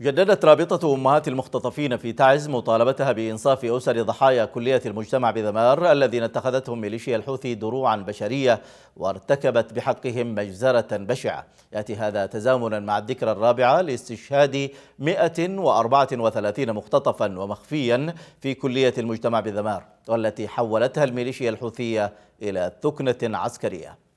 جددت رابطة أمهات المختطفين في تعز مطالبتها بإنصاف أسر ضحايا كلية المجتمع بذمار الذين اتخذتهم ميليشيا الحوثي دروعا بشرية وارتكبت بحقهم مجزرة بشعة يأتي هذا تزامنا مع الذكرى الرابعة لاستشهاد 134 مختطفا ومخفيا في كلية المجتمع بذمار والتي حولتها الميليشيا الحوثية إلى ثكنة عسكرية